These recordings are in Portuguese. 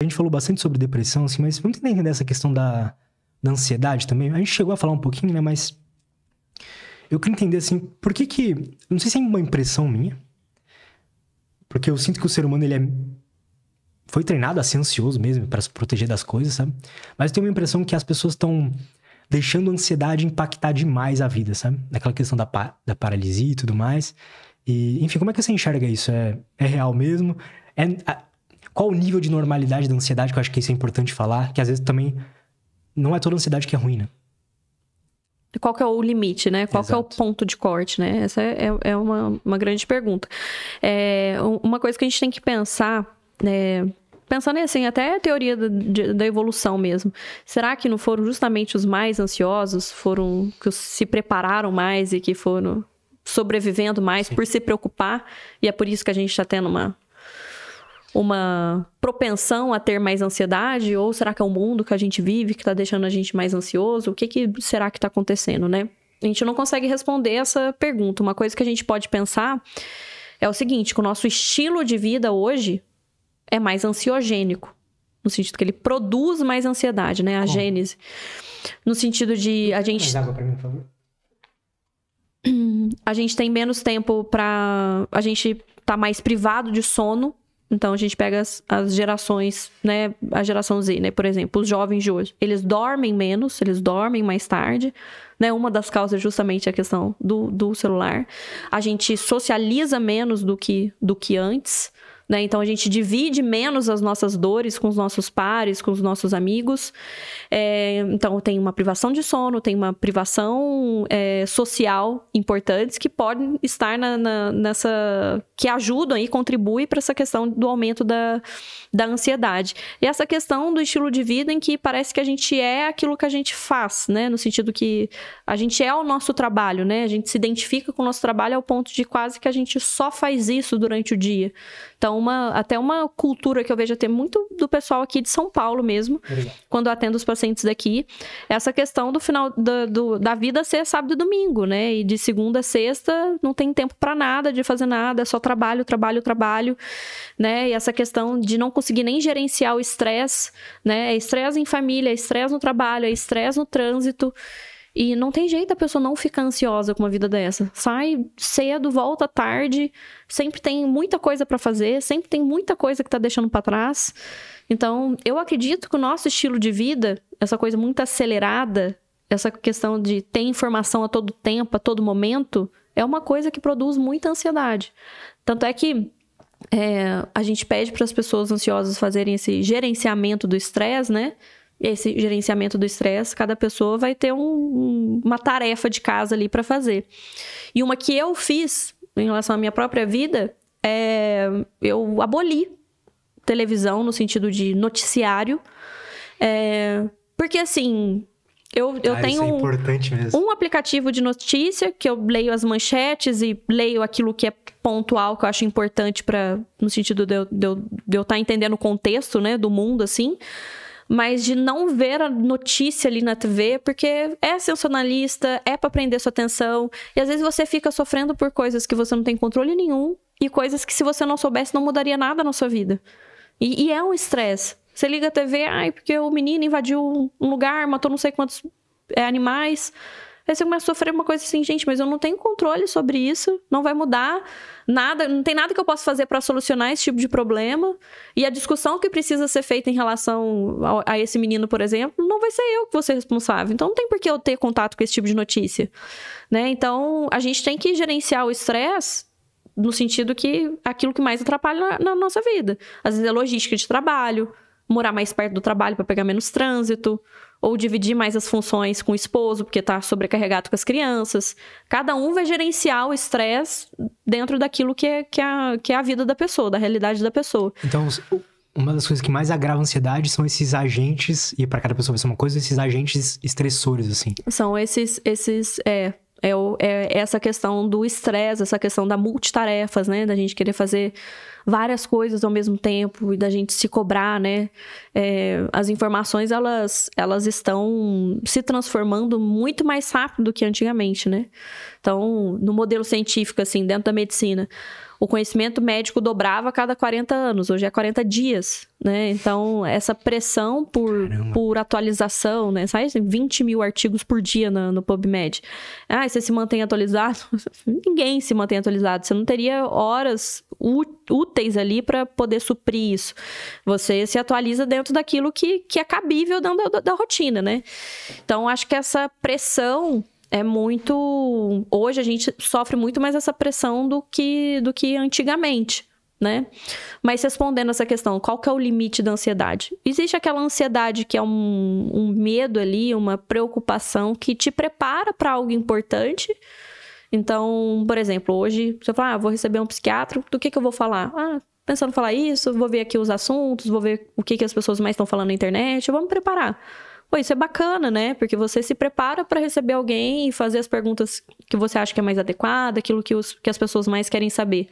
A gente falou bastante sobre depressão, assim, mas vamos entender essa questão da, da ansiedade também. A gente chegou a falar um pouquinho, né? Mas eu queria entender, assim, por que que... Não sei se é uma impressão minha, porque eu sinto que o ser humano, ele é... Foi treinado a ser ansioso mesmo, para se proteger das coisas, sabe? Mas eu tenho uma impressão que as pessoas estão deixando a ansiedade impactar demais a vida, sabe? Naquela questão da, pa da paralisia e tudo mais. E, enfim, como é que você enxerga isso? É, é real mesmo? É, qual o nível de normalidade da ansiedade, que eu acho que isso é importante falar, que às vezes também não é toda ansiedade que é ruim, né? Qual que é o limite, né? Qual é o ponto de corte, né? Essa é, é, é uma, uma grande pergunta. É, uma coisa que a gente tem que pensar, né? pensando assim, até a teoria da, de, da, evolução mesmo. Será que não foram justamente os mais ansiosos, foram que se prepararam mais e que foram sobrevivendo mais Sim. por se preocupar? E é por isso que a gente está tendo uma uma propensão a ter mais ansiedade? Ou será que é o mundo que a gente vive que está deixando a gente mais ansioso? O que, que será que está acontecendo, né? A gente não consegue responder essa pergunta. Uma coisa que a gente pode pensar é o seguinte: que o nosso estilo de vida hoje é mais ansiogênico. No sentido que ele produz mais ansiedade, né? A Como? gênese. No sentido de a gente. Mais água pra mim, por favor. A gente tem menos tempo para A gente tá mais privado de sono então a gente pega as, as, gerações, né? A geração Z, né? Por exemplo, os jovens de hoje, eles dormem menos, eles dormem mais tarde, né? Uma das causas é justamente a questão do, do celular. A gente socializa menos do que, do que antes. Né? Então a gente divide menos as nossas dores com os nossos pares, com os nossos amigos. É, então tem uma privação de sono, tem uma privação é, social importantes que podem estar na, na, nessa. que ajudam e contribuem para essa questão do aumento da, da ansiedade. E essa questão do estilo de vida em que parece que a gente é aquilo que a gente faz, né? No sentido que a gente é o nosso trabalho, né? A gente se identifica com o nosso trabalho ao ponto de quase que a gente só faz isso durante o dia. Então, uma, até uma cultura que eu vejo até muito do pessoal aqui de São Paulo mesmo, Obrigado. quando atendo os pacientes daqui, essa questão do final do, do, da vida ser sábado e domingo, né? E de segunda a sexta não tem tempo para nada, de fazer nada, é só trabalho, trabalho, trabalho, né? E essa questão de não conseguir nem gerenciar o estresse, né? É estresse em família, é estresse no trabalho, é estresse no trânsito. E não tem jeito a pessoa não ficar ansiosa com uma vida dessa. Sai cedo, volta tarde, sempre tem muita coisa para fazer, sempre tem muita coisa que tá deixando para trás. Então, eu acredito que o nosso estilo de vida, essa coisa muito acelerada, essa questão de ter informação a todo tempo, a todo momento, é uma coisa que produz muita ansiedade. Tanto é que é, a gente pede para as pessoas ansiosas fazerem esse gerenciamento do estresse, né? esse gerenciamento do estresse, cada pessoa vai ter um, uma tarefa de casa ali para fazer. E uma que eu fiz em relação à minha própria vida é eu aboli televisão no sentido de noticiário, é, porque assim eu, eu ah, tenho é um aplicativo de notícia que eu leio as manchetes e leio aquilo que é pontual, que eu acho importante para no sentido de eu, de eu estar tá entendendo o contexto né, do mundo, assim mas de não ver a notícia ali na TV, porque é sensacionalista, é para prender sua atenção, e às vezes você fica sofrendo por coisas que você não tem controle nenhum e coisas que se você não soubesse não mudaria nada na sua vida. E, e é um estresse. Você liga a TV, ai, porque o menino invadiu um lugar, matou não sei quantos é, animais. Aí você começa a sofrer uma coisa assim, gente, mas eu não tenho controle sobre isso, não vai mudar nada, não tem nada que eu possa fazer para solucionar esse tipo de problema. E a discussão que precisa ser feita em relação a, a esse menino, por exemplo, não vai ser eu que vou ser responsável. Então não tem por que eu ter contato com esse tipo de notícia, né? Então a gente tem que gerenciar o estresse no sentido que aquilo que mais atrapalha na, na nossa vida. Às vezes é logística de trabalho, morar mais perto do trabalho para pegar menos trânsito, ou dividir mais as funções com o esposo, porque está sobrecarregado com as crianças. Cada um vai gerenciar o estresse dentro daquilo que é, que, é a, que é a vida da pessoa, da realidade da pessoa. Então, uma das coisas que mais agrava a ansiedade são esses agentes, e para cada pessoa vai ser uma coisa, esses agentes estressores, assim. São esses, esses é, é, o, é, essa questão do estresse, essa questão da multitarefas, né? Da gente querer fazer várias coisas ao mesmo tempo e da gente se cobrar, né? É, as informações, elas, elas estão se transformando muito mais rápido do que antigamente, né? Então, no modelo científico, assim, dentro da medicina, o conhecimento médico dobrava a cada 40 anos, hoje é 40 dias, né? Então, essa pressão por, por atualização, né? Sai 20 assim, mil artigos por dia no, no PubMed. Ah, você se mantém atualizado? Ninguém se mantém atualizado. Você não teria horas úteis ali para poder suprir isso. Você se atualiza dentro daquilo que, que é cabível dentro da, da rotina, né? Então, acho que essa pressão é muito. Hoje a gente sofre muito mais essa pressão do que, do que antigamente. Né? Mas respondendo essa questão, qual que é o limite da ansiedade? Existe aquela ansiedade que é um, um medo ali, uma preocupação que te prepara para algo importante. Então, por exemplo, hoje você fala, ah, vou receber um psiquiatra, do que, que eu vou falar? Ah, pensando em falar isso, vou ver aqui os assuntos, vou ver o que, que as pessoas mais estão falando na internet, vamos preparar. Pô, isso é bacana, né? Porque você se prepara para receber alguém e fazer as perguntas que você acha que é mais adequada, aquilo que, os, que as pessoas mais querem saber.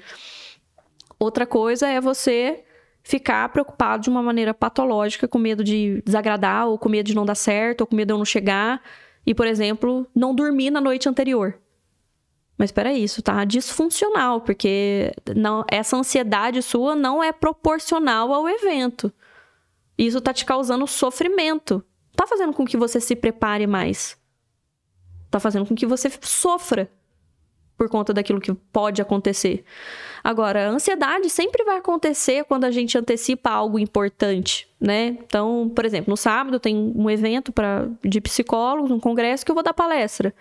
Outra coisa é você ficar preocupado de uma maneira patológica, com medo de desagradar, ou com medo de não dar certo, ou com medo de eu não chegar, e, por exemplo, não dormir na noite anterior. Mas espera isso tá disfuncional, porque não, essa ansiedade sua não é proporcional ao evento. Isso tá te causando sofrimento tá fazendo com que você se prepare mais. Tá fazendo com que você sofra por conta daquilo que pode acontecer. Agora, a ansiedade sempre vai acontecer quando a gente antecipa algo importante, né? Então, por exemplo, no sábado tem um evento pra, de psicólogos, um congresso que eu vou dar palestra.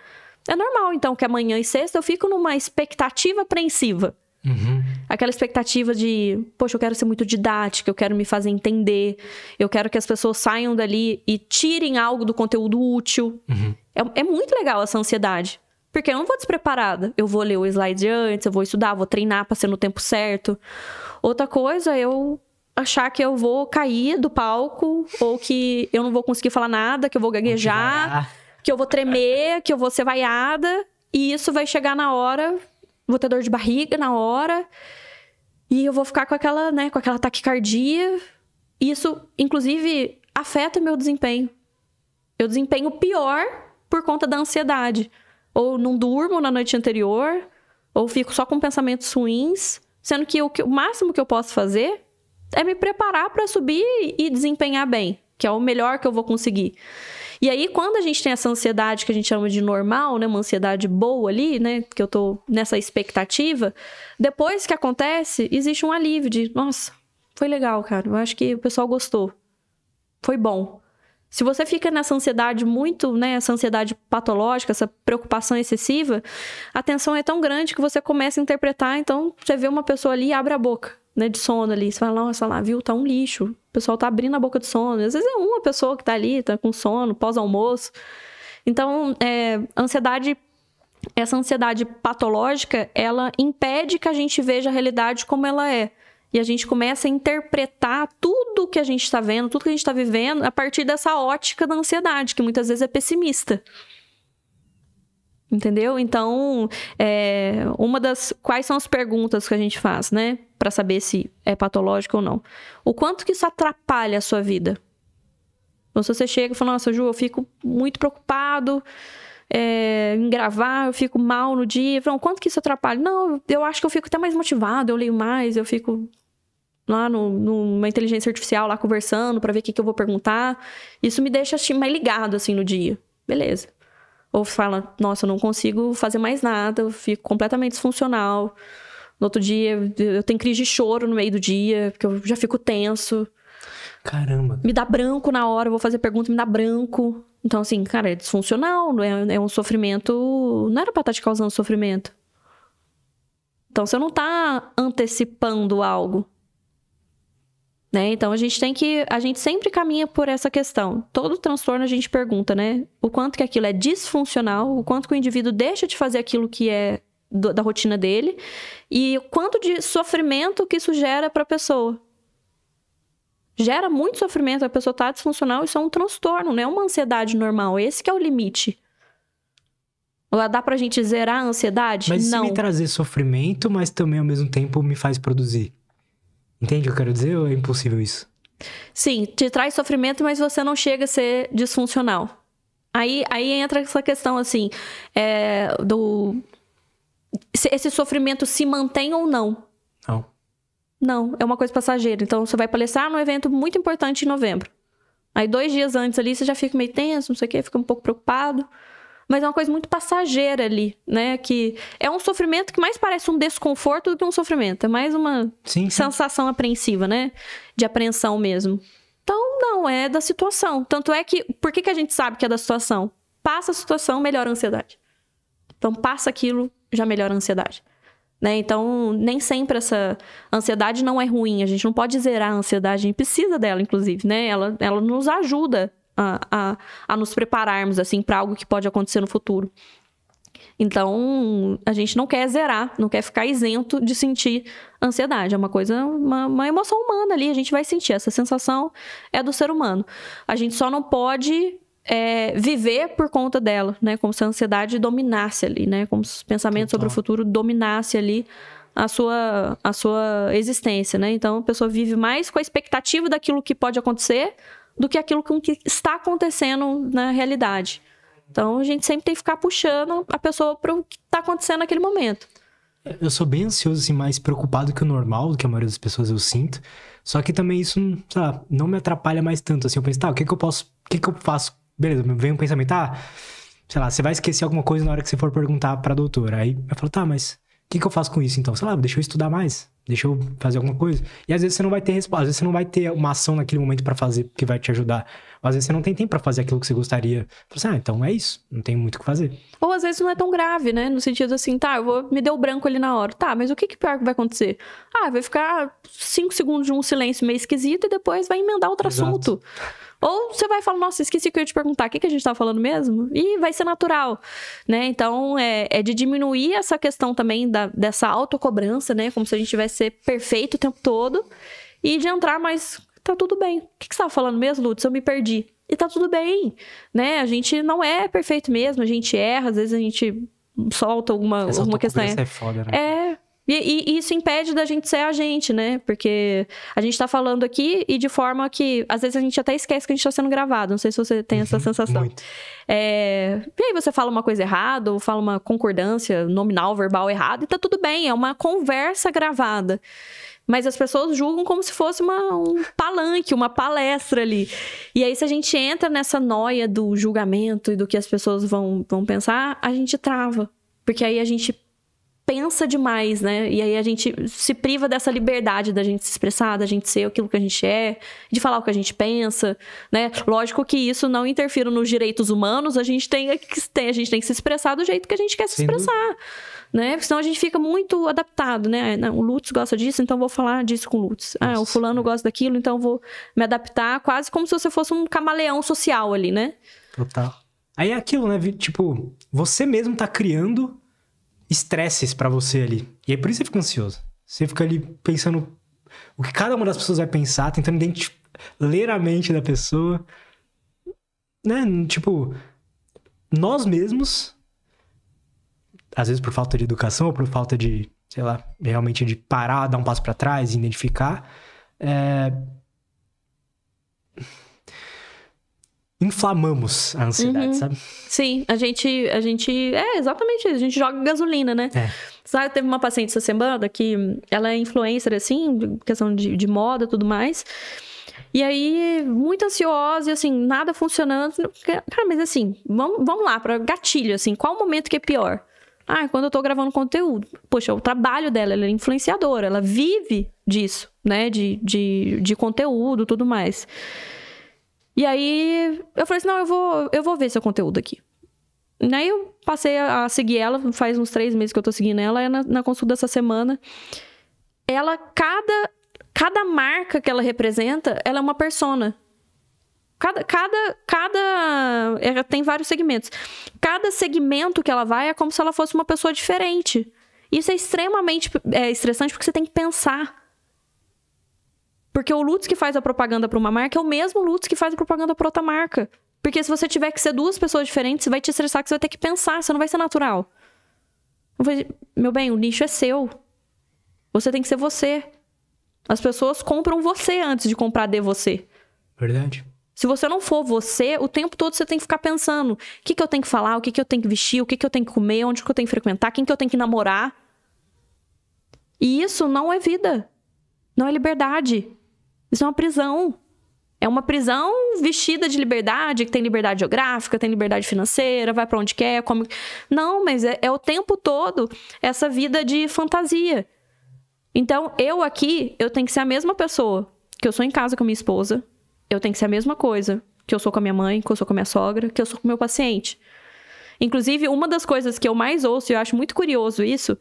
É normal, então, que amanhã e sexta eu fico numa expectativa apreensiva. Uhum. Aquela expectativa de, poxa, eu quero ser muito didática, eu quero me fazer entender, eu quero que as pessoas saiam dali e tirem algo do conteúdo útil. Uhum. É, é muito legal essa ansiedade. Porque eu não vou despreparada. Eu vou ler o slide antes, eu vou estudar, vou treinar para ser no tempo certo. Outra coisa, é eu achar que eu vou cair do palco ou que eu não vou conseguir falar nada, que eu vou gaguejar, que eu vou tremer, que eu vou ser vaiada. E isso vai chegar na hora, vou ter dor de barriga na hora e eu vou ficar com aquela, né, com aquela taquicardia. Isso, inclusive, afeta o meu desempenho. Eu desempenho pior por conta da ansiedade. Ou não durmo na noite anterior, ou fico só com pensamentos ruins, sendo que o, que, o máximo que eu posso fazer é me preparar para subir e desempenhar bem, que é o melhor que eu vou conseguir. E aí, quando a gente tem essa ansiedade que a gente chama de normal, né? Uma ansiedade boa ali, né? Que eu tô nessa expectativa. Depois que acontece, existe um alívio de, nossa, foi legal, cara. Eu acho que o pessoal gostou. Foi bom. Se você fica nessa ansiedade muito, né, essa ansiedade patológica, essa preocupação excessiva, a tensão é tão grande que você começa a interpretar, então você vê uma pessoa ali e abre a boca né, de sono ali. Você fala, nossa lá, viu, tá um lixo. O pessoal tá abrindo a boca de sono. Às vezes é uma pessoa que tá ali, tá com sono, pós-almoço. Então, é, ansiedade, essa ansiedade patológica, ela impede que a gente veja a realidade como ela é. E a gente começa a interpretar tudo que a gente está vendo, tudo que a gente está vivendo, a partir dessa ótica da ansiedade, que muitas vezes é pessimista. Entendeu? Então, é, uma das. Quais são as perguntas que a gente faz, né? para saber se é patológico ou não. O quanto que isso atrapalha a sua vida? Então, se você chega e fala, nossa, Ju, eu fico muito preocupado é, em gravar, eu fico mal no dia. Falo, quanto que isso atrapalha? Não, eu acho que eu fico até mais motivado, eu leio mais, eu fico lá no, numa inteligência artificial lá conversando para ver o que, que eu vou perguntar. Isso me deixa assim, mais ligado assim no dia. Beleza. Ou fala, nossa, eu não consigo fazer mais nada, eu fico completamente disfuncional. No outro dia, eu tenho crise de choro no meio do dia, porque eu já fico tenso. Caramba. Me dá branco na hora, eu vou fazer pergunta, me dá branco. Então, assim, cara, é disfuncional, é, é um sofrimento. Não era pra estar tá te causando sofrimento. Então, você não tá antecipando algo. Né? Então a gente tem que, a gente sempre caminha por essa questão. Todo transtorno a gente pergunta, né? O quanto que aquilo é disfuncional, o quanto que o indivíduo deixa de fazer aquilo que é do, da rotina dele e o quanto de sofrimento que isso gera para a pessoa. Gera muito sofrimento, a pessoa está disfuncional, isso é um transtorno, não é uma ansiedade normal. Esse que é o limite. Dá pra gente zerar a ansiedade? Mas não. se me trazer sofrimento, mas também ao mesmo tempo me faz produzir. Entende o que eu quero dizer? Ou é impossível isso? Sim, te traz sofrimento, mas você não chega a ser disfuncional. Aí, aí entra essa questão, assim, é, do se esse sofrimento se mantém ou não. Não. Não, é uma coisa passageira. Então você vai palestrar num evento muito importante em novembro. Aí dois dias antes ali você já fica meio tenso, não sei o quê, fica um pouco preocupado. Mas é uma coisa muito passageira ali, né? Que é um sofrimento que mais parece um desconforto do que um sofrimento. É mais uma sim, sim. sensação apreensiva, né? De apreensão mesmo. Então, não, é da situação. Tanto é que, por que, que a gente sabe que é da situação? Passa a situação, melhora a ansiedade. Então, passa aquilo, já melhora a ansiedade. Né? Então, nem sempre essa ansiedade não é ruim. A gente não pode zerar a ansiedade, a gente precisa dela, inclusive, né? Ela, ela nos ajuda a, a, a nos prepararmos, assim, para algo que pode acontecer no futuro. Então, a gente não quer zerar, não quer ficar isento de sentir ansiedade. É uma coisa, uma, uma, emoção humana ali, a gente vai sentir. Essa sensação é do ser humano. A gente só não pode é, viver por conta dela, né? Como se a ansiedade dominasse ali, né? Como se os pensamentos então. sobre o futuro dominasse ali a sua, a sua existência, né? Então a pessoa vive mais com a expectativa daquilo que pode acontecer do que aquilo que está acontecendo na realidade. Então a gente sempre tem que ficar puxando a pessoa para o que está acontecendo naquele momento. Eu sou bem ansioso, assim, mais preocupado que o normal, do que a maioria das pessoas eu sinto. Só que também isso, sei lá, não me atrapalha mais tanto. Assim, eu penso, tá, o que, que eu posso, o que, que eu faço beleza, vem um pensamento, ah, sei lá, você vai esquecer alguma coisa na hora que você for perguntar pra doutora. Aí eu falo, tá, mas o que, que eu faço com isso então? Sei lá, deixa eu estudar mais, deixa eu fazer alguma coisa. E às vezes você não vai ter resposta, às vezes você não vai ter uma ação naquele momento para fazer que vai te ajudar. às vezes você não tem tempo para fazer aquilo que você gostaria. Você, assim, ah, então é isso, não tem muito o que fazer. Ou às vezes não é tão grave, né? No sentido assim, tá, eu vou, me deu branco ali na hora. Tá, mas o que, que pior que vai acontecer? Ah, vai ficar cinco segundos de um silêncio meio esquisito e depois vai emendar outro Exato. assunto. Ou você vai falar, nossa, esqueci que eu ia te perguntar, o que, que a gente estava falando mesmo? E vai ser natural, né? Então, é, é de diminuir essa questão também da, dessa autocobrança, né? Como se a gente tivesse ser perfeito o tempo todo. E de entrar mas tá tudo bem. O que, que você estava falando mesmo, Lutz? Eu me perdi. E tá tudo bem, né? A gente não é perfeito mesmo, a gente erra, às vezes a gente solta alguma, alguma questão. É, foda, né? é e, e, isso impede da gente ser a gente, né? Porque a gente tá falando aqui e de forma que às vezes a gente até esquece que a gente tá sendo gravado. Não sei se você tem essa uhum, sensação. Muito. É... E aí você fala uma coisa errada, ou fala uma concordância nominal, verbal errada, e tá tudo bem, é uma conversa gravada. Mas as pessoas julgam como se fosse uma, um palanque, uma palestra ali. E aí, se a gente entra nessa noia do julgamento e do que as pessoas vão, vão pensar, a gente trava. Porque aí a gente pensa demais, né? E aí a gente se priva dessa liberdade da gente se expressar, da gente ser aquilo que a gente é, de falar o que a gente pensa, né? Lógico que isso não interfere nos direitos humanos, a gente tem que, a gente tem que se expressar do jeito que a gente quer se Sem expressar, dúvida. né? Porque senão a gente fica muito adaptado, né? Ah, o Lutz gosta disso, então vou falar disso com o Lutz. Nossa. Ah, o fulano é. gosta daquilo, então vou me adaptar, quase como se você fosse um camaleão social ali, né? Total. Aí é aquilo, né? Tipo, você mesmo tá criando estresses para você ali. E aí por isso você fica ansioso. Você fica ali pensando o que cada uma das pessoas vai pensar, tentando identificar, ler a mente da pessoa. Né? Tipo, nós mesmos, às vezes por falta de educação ou por falta de, sei lá, realmente de parar, dar um passo para trás e identificar, é inflamamos a ansiedade, uhum. sabe? Sim, a gente, a gente. É, exatamente isso. A gente joga gasolina, né? É. Sabe, teve uma paciente essa semana que ela é influencer, assim, questão de, de moda e tudo mais. E aí, muito ansiosa, e assim, nada funcionando. Cara, mas assim, vamos, vamos lá, para gatilho, assim, qual o momento que é pior? Ah, é quando eu tô gravando conteúdo. Poxa, o trabalho dela, ela é influenciadora, ela vive disso, né? De, de, de conteúdo tudo mais. E aí eu falei assim: não, eu vou, eu vou ver seu conteúdo aqui. E aí eu passei a, a seguir ela, faz uns três meses que eu tô seguindo ela, é na, na consulta dessa semana. Ela, cada, cada marca que ela representa, ela é uma persona. Cada, cada, cada. Ela tem vários segmentos. Cada segmento que ela vai é como se ela fosse uma pessoa diferente. Isso é extremamente é, estressante porque você tem que pensar. Porque o Lutz que faz a propaganda para uma marca é o mesmo Lutz que faz a propaganda para outra marca. Porque se você tiver que ser duas pessoas diferentes, vai te estressar que você vai ter que pensar, você não vai ser natural. Falei, meu bem, o nicho é seu. Você tem que ser você. As pessoas compram você antes de comprar de você. Verdade. Se você não for você, o tempo todo você tem que ficar pensando: o que, que eu tenho que falar, o que, que eu tenho que vestir, o que, que eu tenho que comer, onde que eu tenho que frequentar, quem que eu tenho que namorar. E isso não é vida. Não é liberdade. Isso é uma prisão. É uma prisão vestida de liberdade, que tem liberdade geográfica, tem liberdade financeira, vai para onde quer, como. Não, mas é, é o tempo todo essa vida de fantasia. Então, eu aqui, eu tenho que ser a mesma pessoa que eu sou em casa com a minha esposa. Eu tenho que ser a mesma coisa que eu sou com a minha mãe, que eu sou com a minha sogra, que eu sou com o meu paciente. Inclusive, uma das coisas que eu mais ouço, e eu acho muito curioso isso,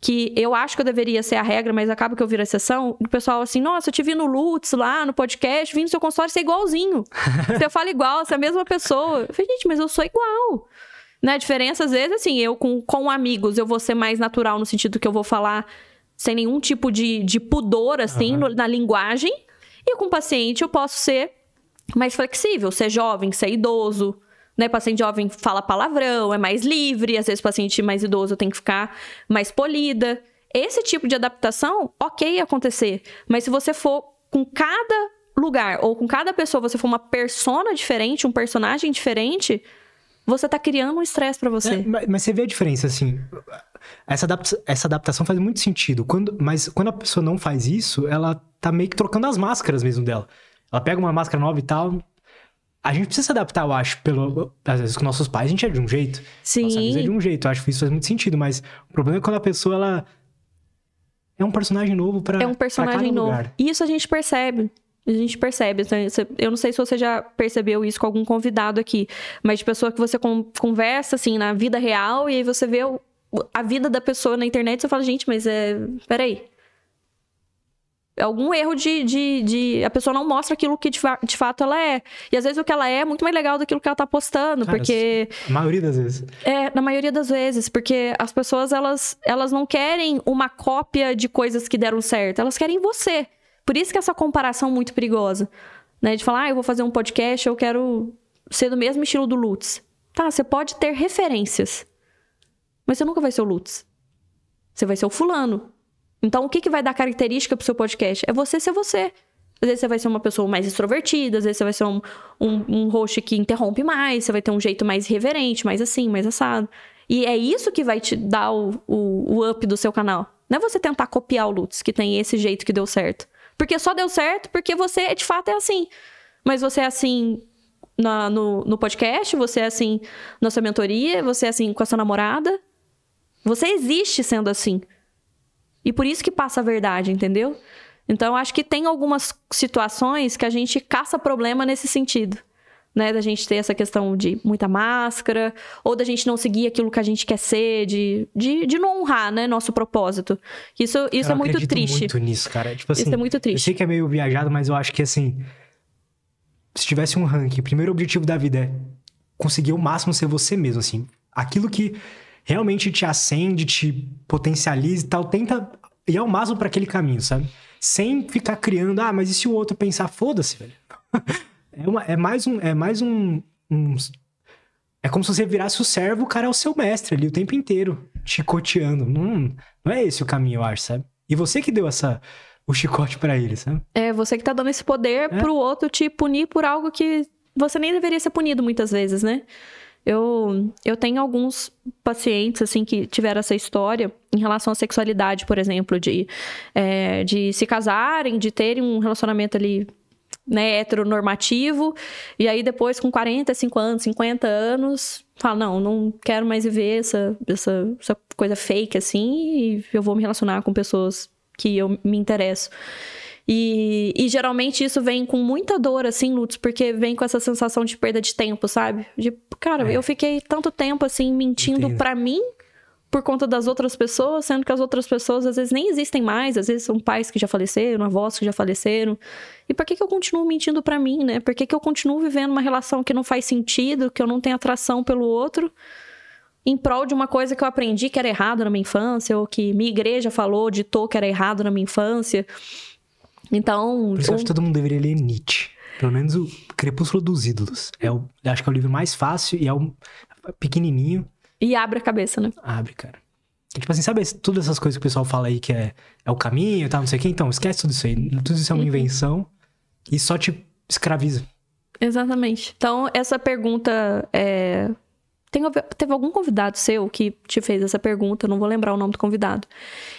que eu acho que eu deveria ser a regra, mas acaba que eu viro a exceção, o pessoal assim, nossa, eu te vi no Lutz lá, no podcast, vim no seu consultório, você é igualzinho. você fala igual, você é a mesma pessoa. Eu falei, gente, mas eu sou igual. Né? A diferença, às vezes, assim, eu com, com amigos, eu vou ser mais natural no sentido que eu vou falar sem nenhum tipo de, de pudor, assim, uhum. no, na linguagem. E com paciente eu posso ser mais flexível, ser jovem, ser idoso, né? Paciente jovem fala palavrão, é mais livre, às vezes paciente mais idoso tem que ficar mais polida. Esse tipo de adaptação, ok acontecer, mas se você for com cada lugar ou com cada pessoa você for uma persona diferente, um personagem diferente, você tá criando um estresse para você. É, mas, você vê a diferença, assim. Essa, adapta essa adaptação faz muito sentido. Quando, mas quando a pessoa não faz isso, ela tá meio que trocando as máscaras mesmo dela. Ela pega uma máscara nova e tal, a gente precisa se adaptar, eu acho, pelo... Às vezes com nossos pais a gente é de um jeito. Sim. Nossa é de um jeito, eu acho que isso faz muito sentido, mas o problema é quando a pessoa, ela... É um personagem novo para É um personagem novo. E Isso a gente percebe. A gente percebe. Né? Eu não sei se você já percebeu isso com algum convidado aqui, mas de pessoa que você conversa, assim, na vida real, e aí você vê a vida da pessoa na internet, você fala, gente, mas é. Peraí algum erro de, de, de, A pessoa não mostra aquilo que de, fa... de, fato ela é. E às vezes o que ela é é muito mais legal do que o que ela tá postando, Cara, porque... Na maioria das vezes. É, na maioria das vezes, porque as pessoas, elas, elas não querem uma cópia de coisas que deram certo, elas querem você. Por isso que essa comparação é muito perigosa, né? De falar, ah, eu vou fazer um podcast, eu quero ser do mesmo estilo do Lutz. Tá, você pode ter referências, mas você nunca vai ser o Lutz. Você vai ser o fulano, então, o que, que vai dar característica pro seu podcast? É você ser você. Às vezes você vai ser uma pessoa mais extrovertida, às vezes você vai ser um, um, um host que interrompe mais, você vai ter um jeito mais reverente, mais assim, mais assado. E é isso que vai te dar o, o, o up do seu canal. Não é você tentar copiar o Lutz, que tem esse jeito que deu certo. Porque só deu certo porque você, de fato, é assim. Mas você é assim na, no, no podcast, você é assim na sua mentoria, você é assim com a sua namorada. Você existe sendo assim. E por isso que passa a verdade, entendeu? Então, acho que tem algumas situações que a gente caça problema nesse sentido. Né, da gente ter essa questão de muita máscara, ou da gente não seguir aquilo que a gente quer ser, de, de, de não honrar, né, nosso propósito. Isso, isso é muito triste. muito nisso, cara. Tipo assim, isso é assim, muito triste. Eu sei que é meio viajado, mas eu acho que, assim, se tivesse um ranking, o primeiro objetivo da vida é conseguir o máximo ser você mesmo, assim. Aquilo que realmente te acende, te potencializa e tal, tenta ir ao máximo para aquele caminho, sabe? Sem ficar criando, ah, mas e se o outro pensar, foda-se, velho? é, uma, é, mais um. É mais um, um é como se você virasse o servo, o cara é o seu mestre ali o tempo inteiro, te coteando. não é esse o caminho, eu acho, sabe? E você que deu essa o chicote para ele, sabe? É, você que tá dando esse poder é. pro outro te punir por algo que você nem deveria ser punido muitas vezes, né? Eu, eu tenho alguns pacientes, assim, que tiveram essa história em relação à sexualidade, por exemplo, de, é, de se casarem, de terem um relacionamento ali né, heteronormativo, e aí depois com 45 anos, 50 anos, fala, não, não quero mais viver essa, essa, essa coisa fake assim, e eu vou me relacionar com pessoas que eu me interesso. E, e geralmente isso vem com muita dor, assim, Lutz, porque vem com essa sensação de perda de tempo, sabe? De, cara, é. eu fiquei tanto tempo, assim, mentindo para mim por conta das outras pessoas, sendo que as outras pessoas às vezes nem existem mais, às vezes são pais que já faleceram, avós que já faleceram. E por que, que eu continuo mentindo para mim, né? Por que, que eu continuo vivendo uma relação que não faz sentido, que eu não tenho atração pelo outro, em prol de uma coisa que eu aprendi que era errado na minha infância, ou que minha igreja falou, ditou que era errado na minha infância? Então. Por isso eu acho que todo mundo deveria ler Nietzsche. Pelo menos o Crepúsculo dos Ídolos. É o, acho que é o livro mais fácil e é o pequenininho. E abre a cabeça, né? Abre, cara. tipo assim, sabe todas essas coisas que o pessoal fala aí que é, é o caminho e tal, não sei o quê? Então, esquece tudo isso aí. Tudo isso é uma uhum. invenção e só te escraviza. Exatamente. Então, essa pergunta é, tem, teve algum convidado seu que te fez essa pergunta, não vou lembrar o nome do convidado.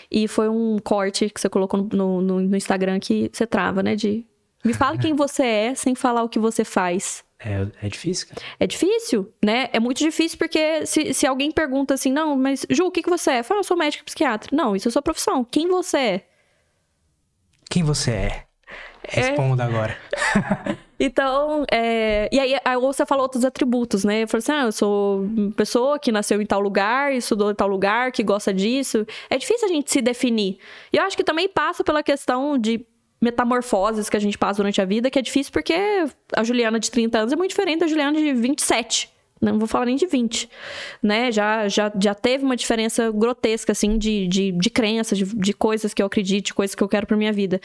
E foi um corte que você colocou no, no, no Instagram que você trava, né? De me fala quem você é sem falar o que você faz. É, é difícil, cara. É difícil, né? É muito difícil porque se, se alguém pergunta assim, não, mas Ju, o que, que você é? Fala, eu sou médico psiquiatra. Não, isso é sua profissão. Quem você é? Quem você é? é. Responda é... agora. Então, é... e aí, ou você falou outros atributos, né? Eu falei assim, ah, eu sou pessoa que nasceu em tal lugar, estudou em tal lugar, que gosta disso. É difícil a gente se definir. E eu acho que também passa pela questão de metamorfoses que a gente passa durante a vida, que é difícil porque a Juliana de 30 anos é muito diferente da Juliana de 27. Não vou falar nem de 20, né? Já, já, já teve uma diferença grotesca, assim, de, de, de crenças, de, de coisas que eu acredito, de coisas que eu quero para minha vida.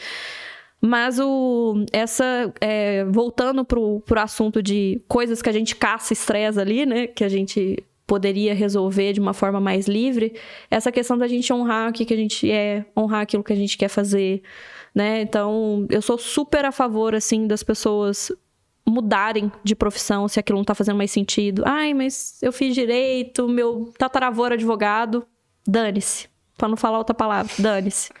Mas o essa é, voltando pro, o assunto de coisas que a gente caça estresse ali, né? Que a gente poderia resolver de uma forma mais livre, essa questão da gente honrar o que, a gente é, honrar aquilo que a gente quer fazer, né? Então, eu sou super a favor, assim, das pessoas mudarem de profissão se aquilo não tá fazendo mais sentido. Ai, mas eu fiz direito, meu tataravô era advogado. Dane-se. Para não falar outra palavra, dane-se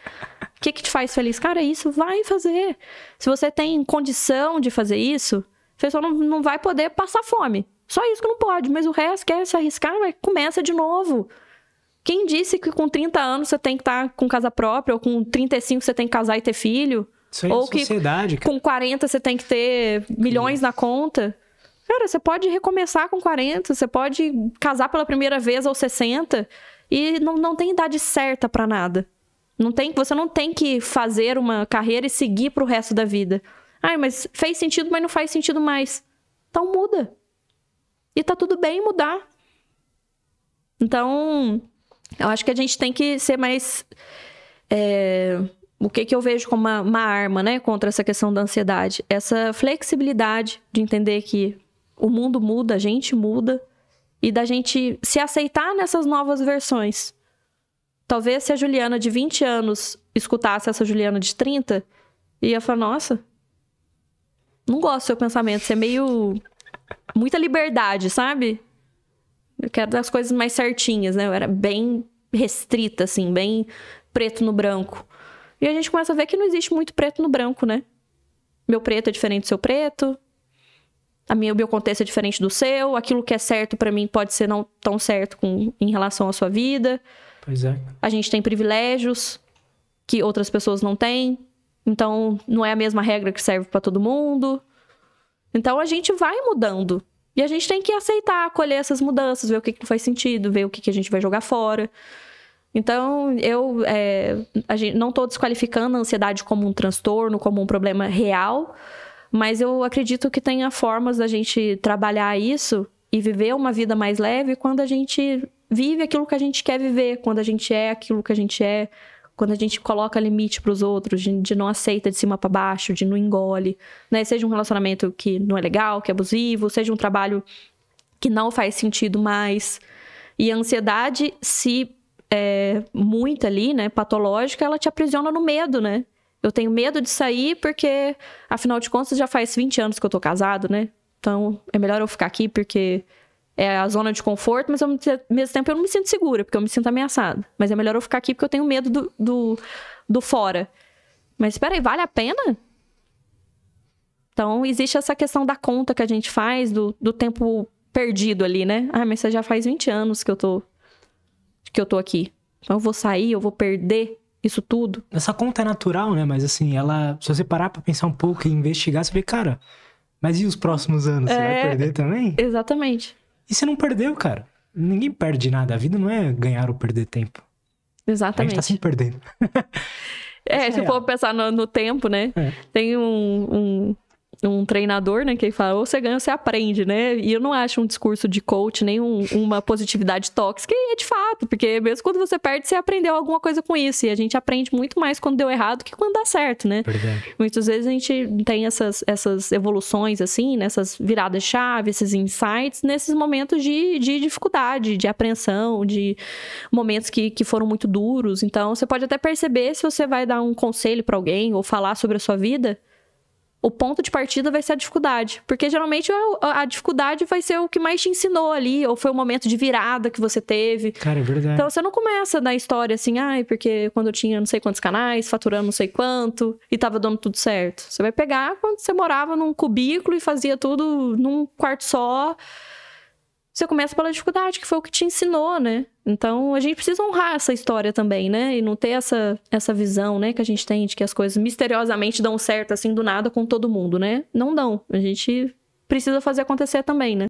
que, que te faz feliz? Cara, isso vai fazer. Se você tem condição de fazer isso, a pessoa não, não vai poder passar fome. Só isso que não pode, mas o resto quer se arriscar, começa de novo. Quem disse que com 30 anos você tem que estar tá com casa própria, ou com 35 você tem que casar e ter filho? Isso ou que sociedade, cara. com 40 você tem que ter milhões na conta? Cara, você pode recomeçar com 40, você pode casar pela primeira vez aos 60 e não, não tem idade certa para nada. Não tem, você não tem que fazer uma carreira e seguir pro resto da vida. Ai, mas fez sentido, mas não faz sentido mais. Então muda. E tá tudo bem mudar. Então, eu acho que a gente tem que ser mais. É, o que, que eu vejo como uma, uma arma, né, contra essa questão da ansiedade? Essa flexibilidade de entender que o mundo muda, a gente muda, e da gente se aceitar nessas novas versões. Talvez se a Juliana de 20 anos escutasse essa Juliana de 30, ia falar, nossa, não gosto do seu pensamento, você é meio. muita liberdade, sabe? Eu quero das coisas mais certinhas, né? Eu era bem restrita, assim, bem preto no branco. E a gente começa a ver que não existe muito preto no branco, né? Meu preto é diferente do seu preto. A minha, o meu contexto é diferente do seu. Aquilo que é certo para mim pode ser não tão certo com, em relação à sua vida. Pois é. A gente tem privilégios que outras pessoas não têm. Então, não é a mesma regra que serve para todo mundo. Então, a gente vai mudando. E a gente tem que aceitar, acolher essas mudanças, ver o que, que faz sentido, ver o que, que a gente vai jogar fora. Então, eu é, gente, não estou desqualificando a ansiedade como um transtorno, como um problema real, mas eu acredito que tenha formas da gente trabalhar isso e viver uma vida mais leve quando a gente vive aquilo que a gente quer viver, quando a gente é aquilo que a gente é, quando a gente coloca limite para os outros, de, de, não aceita de cima para baixo, de não engole, né? Seja um relacionamento que não é legal, que é abusivo, seja um trabalho que não faz sentido mais. E a ansiedade, se é, muita ali, né, patológica, ela te aprisiona no medo, né? Eu tenho medo de sair porque, afinal de contas, já faz 20 anos que eu tô casado, né? Então, é melhor eu ficar aqui porque é a zona de conforto, mas ao mesmo tempo eu não me sinto segura, porque eu me sinto ameaçada. Mas é melhor eu ficar aqui porque eu tenho medo do, do, do fora. Mas espera aí, vale a pena? Então, existe essa questão da conta que a gente faz, do, do tempo perdido ali, né? Ah, mas você já faz 20 anos que eu tô que eu tô aqui. Então eu vou sair, eu vou perder isso tudo. Essa conta é natural, né? Mas assim, ela. Se você parar pra pensar um pouco e investigar, você vê, cara, mas e os próximos anos? Você é... vai perder também? Exatamente. E você não perdeu, cara. Ninguém perde nada. A vida não é ganhar ou perder tempo. Exatamente. A gente tá sempre perdendo. é, é, se for pensar no, no tempo, né? É. Tem um, um, um treinador, né, que ele fala, ou você ganha ou você aprende, né? E eu não acho um discurso de coach nem um, uma positividade tóxica, e é de fato, porque mesmo quando você perde, você aprendeu alguma coisa com isso, e a gente aprende muito mais quando deu errado que quando dá certo, né? Verdade. Muitas vezes a gente tem essas, essas evoluções, assim, nessas né, viradas-chave, esses insights, nesses momentos de, de dificuldade, de apreensão, de momentos que, que foram muito duros, então você pode até perceber se você vai dar um conselho para alguém ou falar sobre a sua vida, o ponto de partida vai ser a dificuldade, porque geralmente a dificuldade vai ser o que mais te ensinou ali, ou foi o momento de virada que você teve. Cara, é verdade. Então você não começa na história assim, ai, ah, porque quando eu tinha não sei quantos canais, faturando não sei quanto, e tava dando tudo certo. Você vai pegar quando você morava num cubículo e fazia tudo num quarto só. Você começa pela dificuldade, que foi o que te ensinou, né? Então, a gente precisa honrar essa história também, né? E não ter essa, essa visão, né, que a gente tem de que as coisas misteriosamente dão certo assim do nada com todo mundo, né? Não dão. A gente precisa fazer acontecer também, né?